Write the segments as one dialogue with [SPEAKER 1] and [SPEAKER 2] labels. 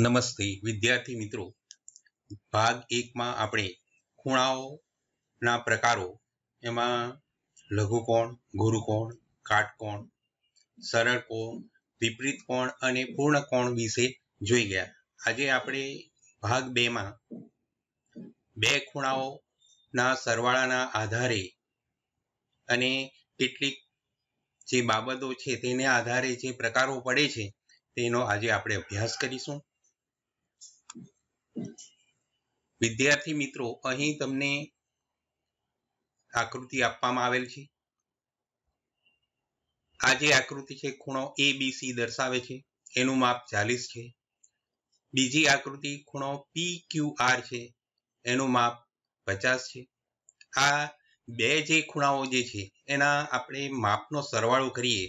[SPEAKER 1] નમસ્તે વિદ્યાર્થી મિત્રો ભાગ એકમાં આપણે ખૂણાઓના પ્રકારો એમાં લઘુકોણ ગુરુકોણ કાટકોણ સરળ કોણ વિપરીત કોણ અને પૂર્ણ કોણ વિશે જોઈ ગયા આજે આપણે ભાગ બેમાં બે ખૂણાઓના સરવાળાના આધારે અને કેટલીક જે બાબતો છે તેને આધારે જે પ્રકારો પડે છે તેનો આજે આપણે અભ્યાસ કરીશું વિદ્યાર્થી મિત્રો અહીં તમને આકૃતિ આપવામાં આવેલ છે આ જે આકૃતિ છે ખૂણો એ બી સી દર્શાવે છે એનું માપ ચાલીસ છે બીજી આકૃતિ ખૂણો પી ક્યુ આર છે એનું માપ પચાસ છે આ બે જે ખૂણાઓ જે છે એના આપણે માપનો સરવાળો કરીએ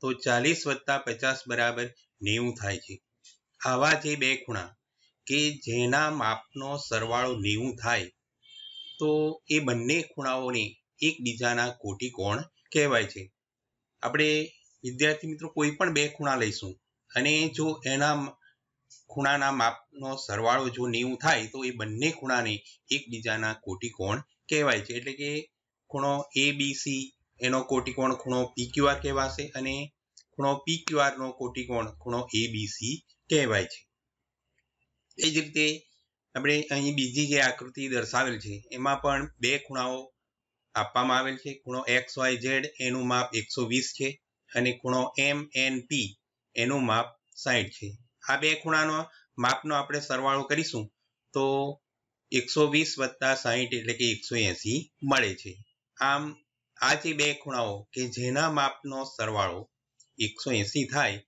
[SPEAKER 1] તો ચાલીસ વત્તા પચાસ બરાબર નેવું થાય છે આવા જે બે ખૂણા કે જેના માપનો સરવાળો નેવું થાય તો એ બંને ખૂણાઓને એકબીજાના કોટિકોણ કહેવાય છે આપણે વિદ્યાર્થી મિત્રો કોઈ પણ બે ખૂણા લઈશું અને જો એના ખૂણાના માપનો સરવાળો જો નેવું થાય તો એ બંને ખૂણાને એકબીજાના કોટિકોણ કહેવાય છે એટલે કે ખૂણો એ બી સી એનો કોટિકોણ ખૂણો પી ક્યુઆર કહેવાશે અને ખૂણો પી ક્યુઆરનો કોટિકોણ ખૂણો એ બી સી કહેવાય છે એ જ રીતે આપણે અહીં બીજી જે આકૃતિ દર્શાવેલ છે એમાં પણ બે ખૂણાઓ આપવામાં આવેલ છે ખૂણો એક્સ વાય ઝેડ એનું માપ એકસો વીસ છે અને ખૂણો એમ એન પી એનું માપ સાહીઠ છે આ બે ખૂણાનો માપનો આપણે સરવાળો કરીશું તો એકસો વીસ વત્તા સાહીઠ એટલે કે એકસો એંસી મળે છે આમ આ જે બે ખૂણાઓ કે જેના માપનો સરવાળો એકસો એંસી થાય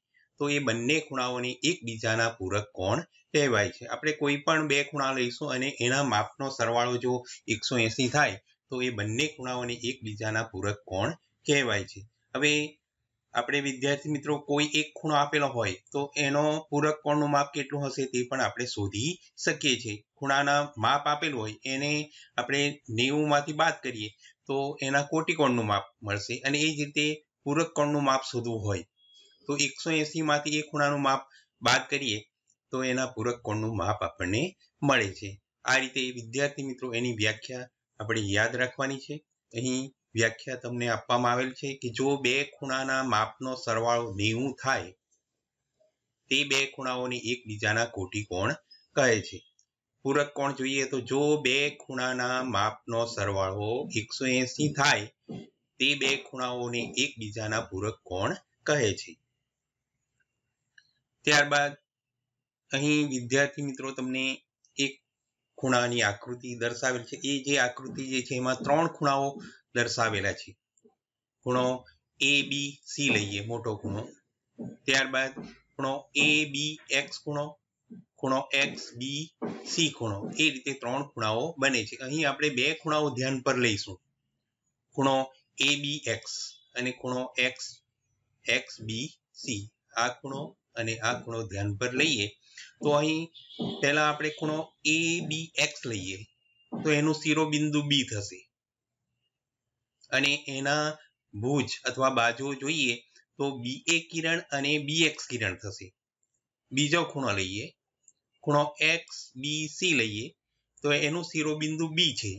[SPEAKER 1] તો એ બંને ખૂણાઓને એકબીજાના પૂરક કોણ કહેવાય છે આપણે કોઈ પણ બે ખૂણા લઈશું અને એના માપનો સરવાળો જો એકસો એંસી થાય તો એ બંને ખૂણાઓને એકબીજાના પૂરક કોણ કહેવાય છે હવે આપણે વિદ્યાર્થી મિત્રો કોઈ એક ખૂણો આપેલો હોય તો એનો પૂરક કોણનું માપ કેટલું હશે તે પણ આપણે શોધી શકીએ છીએ ખૂણાના માપ આપેલું હોય એને આપણે નેવુંમાંથી બાદ કરીએ તો એના કોટી કોણનું માપ મળશે અને એ જ રીતે પૂરક કોણનું માપ શોધવું હોય તો એકસો એંસીમાંથી એ ખૂણાનું માપ બાદ કરીએ તો એના પૂરક કોણનું માપ આપણને મળે છે આ રીતે વિદ્યાર્થી મિત્રો એની વ્યાખ્યા આપણે યાદ રાખવાની છે અહીં વ્યાખ્યા તમને આપવામાં આવેલ છે કે જો બે ખૂણાના માપનો સરવાળો નેવું થાય તે બે ખૂણાઓને એકબીજાના કોટિકોણ કહે છે પૂરક કોણ જોઈએ તો જો બે ખૂણાના માપનો સરવાળો એકસો એંસી થાય તે બે ખૂણાઓને એકબીજાના પૂરક કોણ કહે છે ત્યારબાદ અહીં વિદ્યાર્થી મિત્રો તમને એક ખૂણાની આકૃતિ દર્શાવેલ છે એ જે આકૃતિ જે છે એમાં ત્રણ ખૂણાઓ દર્શાવેલા છે ખૂણો એ બી સી લઈએ મોટો ખૂણો ત્યારબાદ ખૂણો એ બી એક્સ ખૂણો ખૂણો એક્સ બી સી ખૂણો એ રીતે ત્રણ ખૂણાઓ બને છે અહીં આપણે બે ખૂણાઓ ધ્યાન પર લઈશું ખૂણો એ બી એક્સ અને ખૂણો એક્સ એક્સ બી સી આ ખૂણો અને આ ખૂણો ધ્યાન પર લઈએ તો અહીં પહેલાં આપણે ખૂણો એ બી એક્સ લઈએ તો એનું શિરોબિંદુ બી થશે અને એના ભુજ અથવા બાજુ જોઈએ તો બી એ કિરણ અને બી એક્સ કિરણ થશે બીજો ખૂણો લઈએ ખૂણો એક્સ બી સી લઈએ તો એનું શિરોબિંદુ બી છે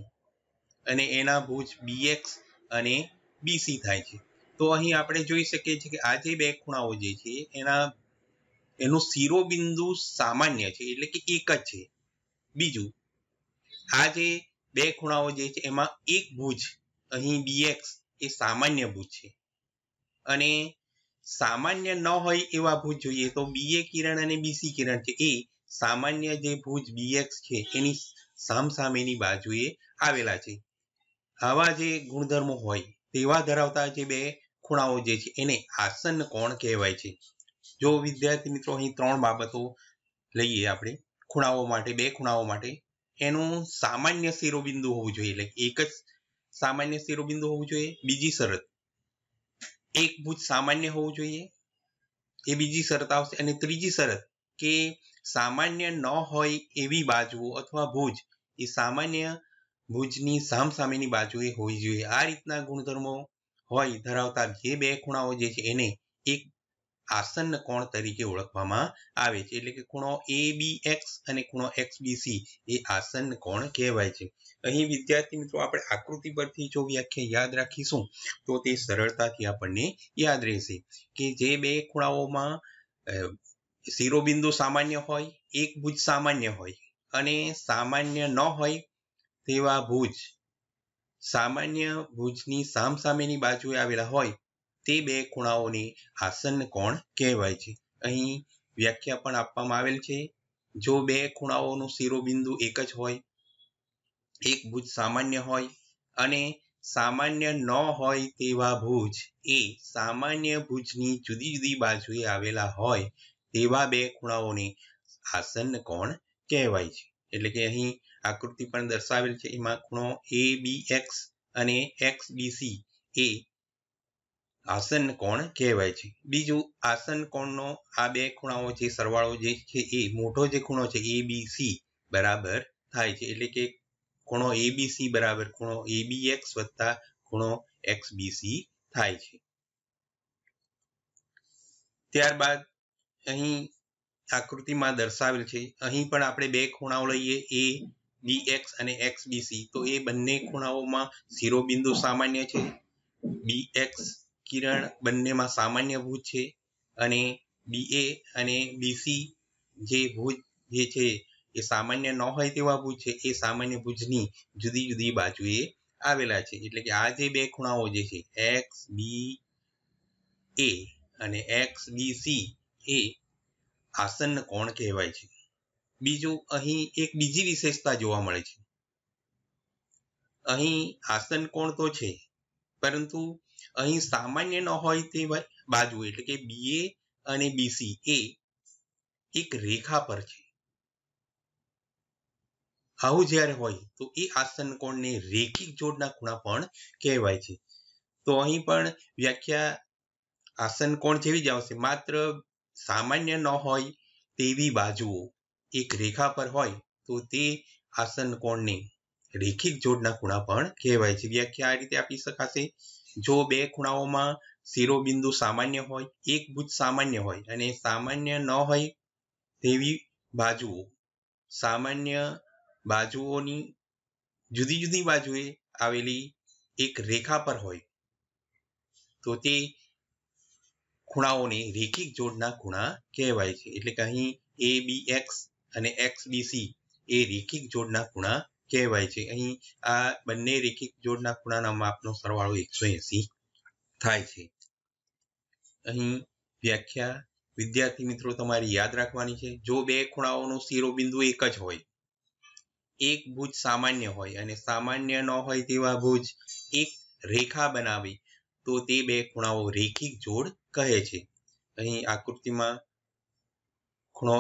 [SPEAKER 1] અને એના ભુજ બી એક્સ અને બી સી થાય છે તો અહીં આપણે જોઈ શકીએ છીએ કે આ જે બે ખૂણાઓ જે છે એના એનું શિરોબિંદુ સામાન્ય છે એટલે કે એક જ છે બીજું આ જે બે ખૂણાઓ જે છે એમાં એક ભુજ અહીં બીએક્સ એ સામાન્ય ભુજ છે અને સામાન્ય ન હોય એવા ભુજ જોઈએ તો બીએ કિરણ અને બીસી કિરણ છે એ સામાન્ય જે ભુજ બીએક્સ છે એની સામસામેની બાજુએ આવેલા છે આવા જે ગુણધર્મો હોય તેવા ધરાવતા જે બે ખૂણાઓ જે છે એને આસન કોણ કહેવાય છે જો વિદ્યાર્થી મિત્રો અહીં ત્રણ બાબતો લઈએ આપણે ખૂણાઓ માટે બે ખૂણાઓ માટે એનું સામાન્ય શિરોબિંદુ હોવું જોઈએ એટલે એક જ સામાન્ય શિરોબિંદુ હોવું જોઈએ બીજી શરત એક ભૂજ સામાન્ય હોવું જોઈએ એ બીજી શરત આવશે અને ત્રીજી શરત કે સામાન્ય ન હોય એવી બાજુઓ અથવા ભુજ એ સામાન્ય ભુજની સામસામેની બાજુએ હોવી જોઈએ આ રીતના ગુણધર્મો હોય ધરાવતા જે બે ખૂણાઓ જે છે એને એક આસન કોણ તરીકે ઓળખવામાં આવે છે એટલે કે ખૂણો એ બી એક્સ અને ખૂણો એક્સ બી સી એ આસન કોણ કહેવાય છે અહીં વિદ્યાર્થી મિત્રો આપણે આકૃતિ પરથી જો વ્યાખ્યા યાદ રાખીશું તો તે સરળતાથી આપણને યાદ રહેશે કે જે બે ખૂણાઓમાં શિરોબિંદુ સામાન્ય હોય એક ભુજ સામાન્ય હોય અને સામાન્ય ન હોય તેવા ભુજ સામાન્ય ભુજની સામસામેની બાજુએ આવેલા હોય તે બે ખૂણાઓની આસન કોણ કહેવાય છે અહીં વ્યાખ્યા પણ આપવામાં આવેલ છે જો બે ખૂણાઓનું શિરોબિંદુ એક જ હોય એક ભુજ સામાન્ય હોય અને સામાન્ય ન હોય તેવા ભુજ એ સામાન્ય ભુજની જુદી જુદી બાજુએ આવેલા હોય તેવા બે ખૂણાઓને આસન કોણ કહેવાય છે એટલે કે અહીં આકૃતિ પણ દર્શાવેલ છે એમાં ખૂણો એ બી એક્સ અને એક્સ બી સી એ આસન કોણ કહેવાય છે બીજું આસન કોણનો આ બે ખૂણાઓ છે સરવાળો જે છે એ મોટો જે ખૂણો છે એ બી સી બરાબર થાય છે એટલે કે ખૂણો એ બી સી બરાબર ખૂણો એ બી એક્સ વત્તા ખૂણો એક્સ બી સી થાય છે ત્યારબાદ અહીં આકૃતિમાં દર્શાવેલ છે અહીં પણ આપણે બે ખૂણાઓ લઈએ એ બી એક્સ અને એક્સ બી સી તો એ બંને ખૂણાઓમાં શિરોબિંદુ સામાન્ય છે બી એક્સ કિરણ બંનેમાં સામાન્ય સામાન્યભૂત છે અને બી એ અને બીસી જે ભુજ જે છે એ સામાન્ય ન હોય તેવા ભુજ છે એ સામાન્ય ભુજની જુદી જુદી બાજુએ આવેલા છે એટલે કે આ જે બે ખૂણાઓ જે છે એક્સ બી એ અને એક્સ બી સી એ આસન્ન કોણ કહેવાય છે બીજું અહીં એક બીજી વિશેષતા જોવા મળે છે અહીં આસન કોણ તો છે પરંતુ અહીં સામાન્ય ન હોય તેવા બાજુ એટલે કે બીએ અને બીસી એ એક રેખા પર છે આવું જ્યારે હોય તો એ આસન કોણને રેખિક જોડના ખૂણા પણ કહેવાય છે તો અહીં પણ વ્યાખ્યા આસન કોણ જેવી જ આવશે માત્ર સામાન્ય ન હોય તેવી બાજુઓ એક રેખા પર હોય તો તે આસન કોણને રેખિક જોડના ખૂણા પણ કહેવાય છે વ્યાખ્યા આ રીતે આપી શકાશે જો બે ખૂણાઓમાં શિરોબિંદુ સામાન્ય હોય એક ભુજ સામાન્ય હોય અને સામાન્ય ન હોય તેવી બાજુઓ સામાન્ય બાજુઓની જુદી જુદી બાજુએ આવેલી એક રેખા પર હોય તો તે ખૂણાઓને રેખિક જોડના ખૂણા કહેવાય છે એટલે કે અહીં એ બી એક્સ અને એક્સ બી સી એ રેખિક જોડના ખૂણા કહેવાય છે અહીં આ બંને રેખિક જોડના ખૂણાના માપનો સરવાળો એકસો એંસી થાય છે અહીં વ્યાખ્યા વિદ્યાર્થી મિત્રો તમારી યાદ રાખવાની છે જો બે ખૂણાઓનો શિરોબિંદુ એક જ હોય એક ભુજ સામાન્ય હોય અને સામાન્ય ન હોય તેવા ભુજ એક રેખા બનાવી તો તે બે ખૂણાઓ રેખિક જોડ કહે છે અહીં આકૃતિમાં ખૂણો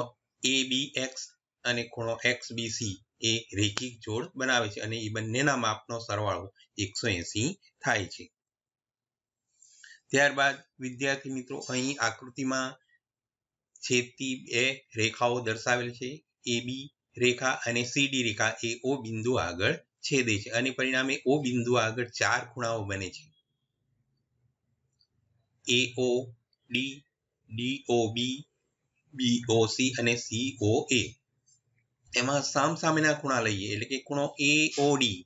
[SPEAKER 1] એ બી એક્સ અને ખૂણો એક્સ બી સી એ રેખિક જોડ બનાવે છે અને એ બંનેના માપનો સરવાળો એકસો એસી થાય છે ત્યારબાદ વિદ્યાર્થી મિત્રો અહીં આકૃતિમાં છેદતી બે રેખાઓ દર્શાવેલ છે એ બી રેખા અને સીડી રેખા એ ઓ બિંદુ આગળ છેદે છે અને પરિણામે ઓ બિંદુ આગળ ચાર ખૂણાઓ બને છે A O D DO B BOC અને સીઓએ એમાં સામ સામેના ખૂણા લઈએ એટલે કે ખૂણો એ ઓ ડી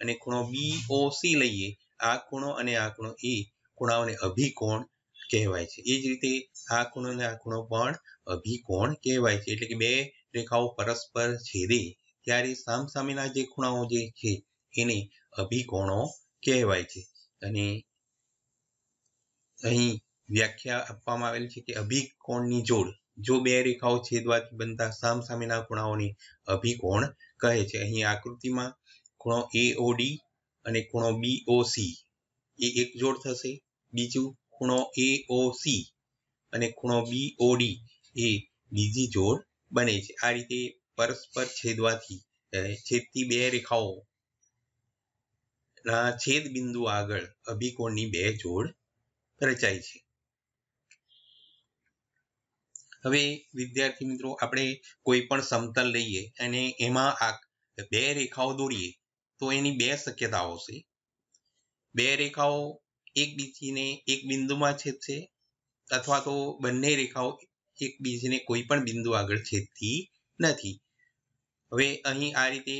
[SPEAKER 1] અને ખૂણો બી ઓ સી લઈએ આ ખૂણો અને આ ખૂણો એ ખૂણાઓને અભિકોણ કહેવાય છે એ જ રીતે આ ખૂણો અને આ ખૂણો પણ અભિકોણ કહેવાય છે એટલે કે બે રેખાઓ પરસ્પર છેદે ત્યારે સામ સામેના જે ખૂણાઓ જે છે એને અભિકોણો કહેવાય છે અને અહીં વ્યાખ્યા આપવામાં આવેલી છે કે અભિકોણની જોડ જો બે રેખાઓ છેદવાથી બનતા સામસામેના ખૂણાઓને અભિકોણ કહે છે અહીં આકૃતિમાં ખૂણો એઓડી અને ખૂણો બીઓસી એ એક જોડ થશે બીજું ખૂણો સી અને ખૂણો બીઓડી એ બીજી જોડ બને છે આ રીતે પરસ્પર છેદવાથી છેદતી બે રેખાઓ ના છેદ બિંદુ આગળ અભિકોણની બે જોડ રચાય છે હવે વિદ્યાર્થી મિત્રો આપણે કોઈ પણ સમતલ લઈએ અને એમાં આ બે રેખાઓ દોરીએ તો એની બે શક્યતાઓ છે બે રેખાઓ એકબીજીને એક બિંદુમાં છેદશે અથવા તો બંને રેખાઓ એકબીજીને કોઈ પણ બિંદુ આગળ છેદતી નથી હવે અહીં આ રીતે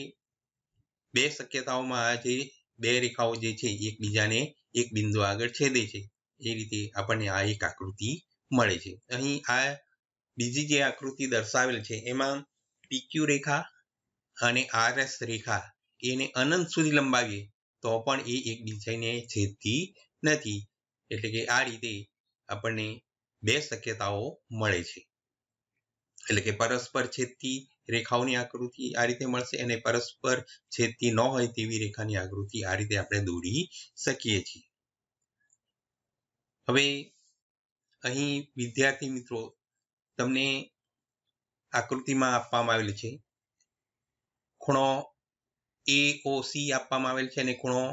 [SPEAKER 1] બે શક્યતાઓમાં આ જે બે રેખાઓ જે છે એકબીજાને એક બિંદુ આગળ છેદે છે એ રીતે આપણને આ એક આકૃતિ મળે છે અહીં આ બીજી જે આકૃતિ દર્શાવેલ છે એમાં પીક્યુ રેખા અને આરએસ રેખા એને અનંત સુધી લંબાવીએ તો પણ એ એકબીજાને છેદતી નથી એટલે કે આ રીતે આપણને બે શક્યતાઓ મળે છે એટલે કે પરસ્પર છેદતી રેખાઓની આકૃતિ આ રીતે મળશે અને પરસ્પર છેદતી ન હોય તેવી રેખાની આકૃતિ આ રીતે આપણે દોરી શકીએ છીએ હવે અહીં વિદ્યાર્થી મિત્રો તમને આકૃતિમાં આપવામાં આવેલ છે ખૂણો એ ઓ સી આપવામાં આવેલ છે અને ખૂણો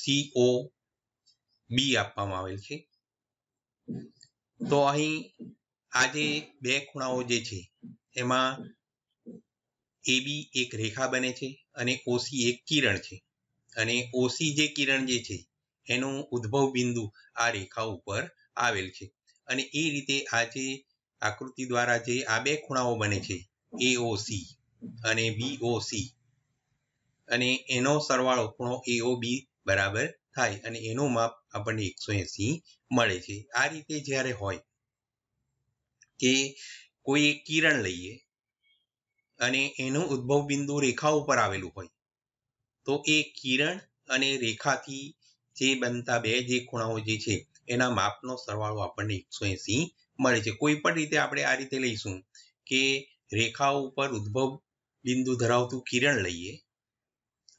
[SPEAKER 1] સી ઓ બી આપવામાં આવેલ છે તો અહીં આજે બે ખૂણાઓ જે છે એમાં એબી એક રેખા બને છે અને ઓસી એક કિરણ છે અને ઓસી જે કિરણ જે છે એનું ઉદ્ભવ બિંદુ આ રેખા ઉપર આવેલ છે અને એ રીતે આજે આકૃતિ દ્વારા જે આ બે ખૂણાઓ બને છે એઓસી અને બીઓસી અને એનો સરવાળો ખૂણો એઓબી બરાબર થાય અને એનું માપ આપણને એકસો એસી મળે છે આ રીતે જ્યારે હોય કે કોઈ એક કિરણ લઈએ અને એનું ઉદ્ભવ બિંદુ રેખા ઉપર આવેલું હોય તો એ કિરણ અને રેખાથી જે બનતા બે જે ખૂણાઓ જે છે એના માપનો સરવાળો આપણને એકસો એસી મળે છે કોઈ પણ રીતે આપણે આ રીતે લઈશું કે રેખાઓ ઉપર ઉદ્ભવ બિંદુ ધરાવતું કિરણ લઈએ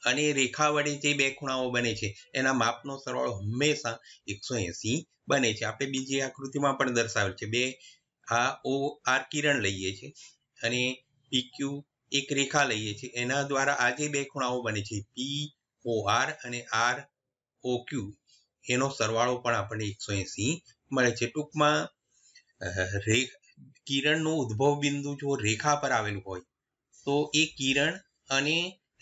[SPEAKER 1] અને રેખા વડે જે બે ખૂણાઓ બને છે એના માપનો સરવાળો હંમેશા એકસો એંસી બને છે આપણે બીજી આકૃતિમાં પણ દર્શાવેલ છે બે આ ઓ આર કિરણ લઈએ છીએ અને પી ક્યુ એક રેખા લઈએ છીએ એના દ્વારા આ જે બે ખૂણાઓ બને છે પી ઓ આર અને આર ઓ ક્યુ એનો સરવાળો પણ આપણને એકસો એંસી મળે છે ટૂંકમાં કિરણનું ઉદ્ભવ બિંદુ જો રેખા પર આવેલું હોય તો એ કિરણ અને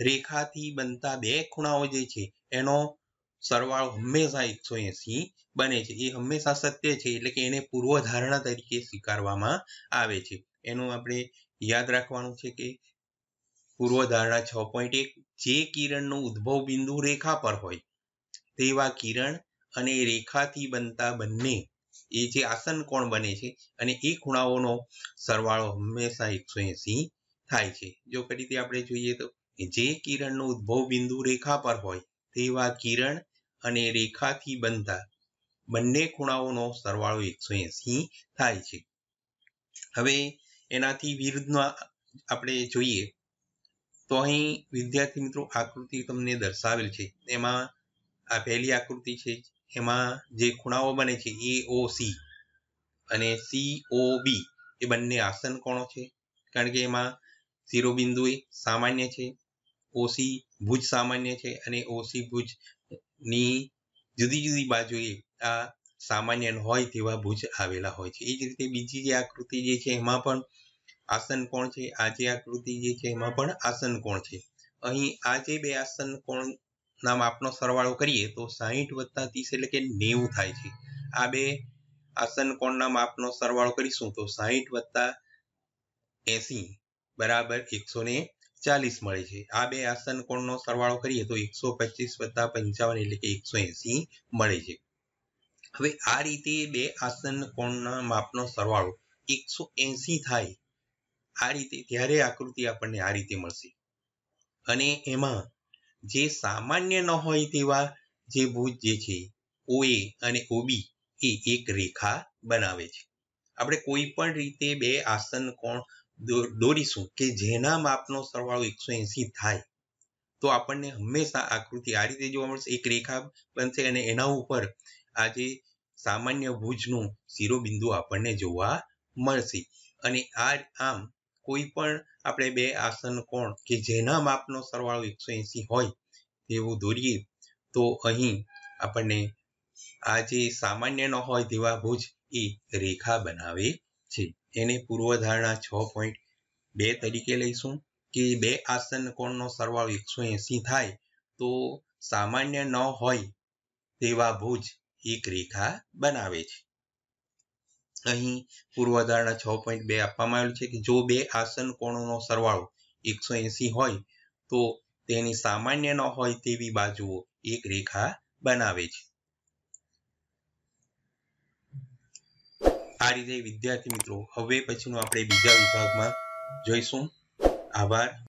[SPEAKER 1] રેખાથી બનતા બે ખૂણાઓ જે છે એનો સરવાળો હંમેશા એકસો એસી બને છે એ હંમેશા સત્ય છે એટલે કે એને પૂર્વધારણા તરીકે સ્વીકારવામાં આવે છે એનું આપણે યાદ રાખવાનું છે કે પૂર્વધારણા છ પોઈન્ટ એક જે કિરણનું ઉદ્ભવ બિંદુ રેખા પર હોય તેવા કિરણ અને રેખાથી બનતા બંને એ જે આસન કોણ બને છે અને એ ખૂણાઓનો સરવાળો હંમેશા એકસો એસી થાય છે જો કરી આપણે જોઈએ તો જે કિરણનું ઉદ્ભવ બિંદુ રેખા પર હોય તેવા કિરણ અને રેખાથી બનતા બંને ખૂણાઓનો સરવાળો એકસો એંસી થાય છે હવે એનાથી વિરુદ્ધમાં આપણે જોઈએ તો અહીં વિદ્યાર્થી મિત્રો આકૃતિ તમને દર્શાવેલ છે એમાં આ પહેલી આકૃતિ છે એમાં જે ખૂણાઓ બને છે એ ઓ સી અને સી ઓ બી એ બંને આસન કોણો છે કારણ કે એમાં શિરોબિંદુ એ સામાન્ય છે ઓસી ભુજ સામાન્ય છે અને ઓસી ભુજની જુદી જુદી બાજુએ આ સામાન્ય હોય તેવા ભુજ આવેલા હોય છે એ જ રીતે બીજી જે આકૃતિ જે છે એમાં પણ આસન કોણ છે આ જે આકૃતિ જે છે એમાં પણ આસન કોણ છે અહીં આ જે બે આસન કોણ ના માપનો સરવાળો કરીએ તો સાહીઠ વત્તા ત્રીસ એટલે કે નેવું થાય છે આ બે આસન કોણના માપનો સરવાળો કરીશું તો સાહીઠ વત્તા એસી બરાબર એકસો ને ચાલીસ મળે છે આ બે આસન કોણનો સરવાળો કરીએ તો એકસો પચીસ વત્તા પંચાવન એટલે કે એકસો એસી મળે છે હવે આ રીતે બે આસન કોણના માપનો સરવાળો એકસો એસી થાય આ રીતે ત્યારે આકૃતિ આપણને આ રીતે મળશે અને એમાં જે સામાન્ય ન હોય તેવા જે ભુજ જે છે ઓએ અને ઓબી એ એક રેખા બનાવે છે આપણે કોઈ પણ રીતે બે આસન કોણ દોરીશું કે જેના માપનો સરવાળો એકસો એંસી થાય તો આપણને હંમેશા આકૃતિ આ રીતે જોવા મળશે એક રેખા બનશે અને એના ઉપર આજે સામાન્ય ભુજનું શિરોબિંદુ આપણને જોવા મળશે અને આ આમ કોઈ પણ આપણે બે આસન કોણ કે જેના માપનો સરવાળો એકસો એંસી હોય તેવું દોરીએ તો અહીં આપણને આ જે ન હોય તેવા ભુજ એ રેખા બનાવે છે એને પૂર્વધારણા છ પોઈન્ટ બે તરીકે લઈશું કે બે આસન કોણનો સરવાળો એકસો એંસી થાય તો સામાન્ય ન હોય તેવા ભુજ એક રેખા બનાવે છે અહીં પૂર્વાધારણા છ પોઈન્ટ બે આપવામાં આવેલું છે કે જો બે આસન કોણોનો સરવાળો એકસો એંસી હોય તો તેની સામાન્ય ન હોય તેવી બાજુઓ એક રેખા બનાવે છે આ રીતે વિદ્યાર્થી મિત્રો હવે પછીનો આપણે બીજા વિભાગમાં જોઈશું આભાર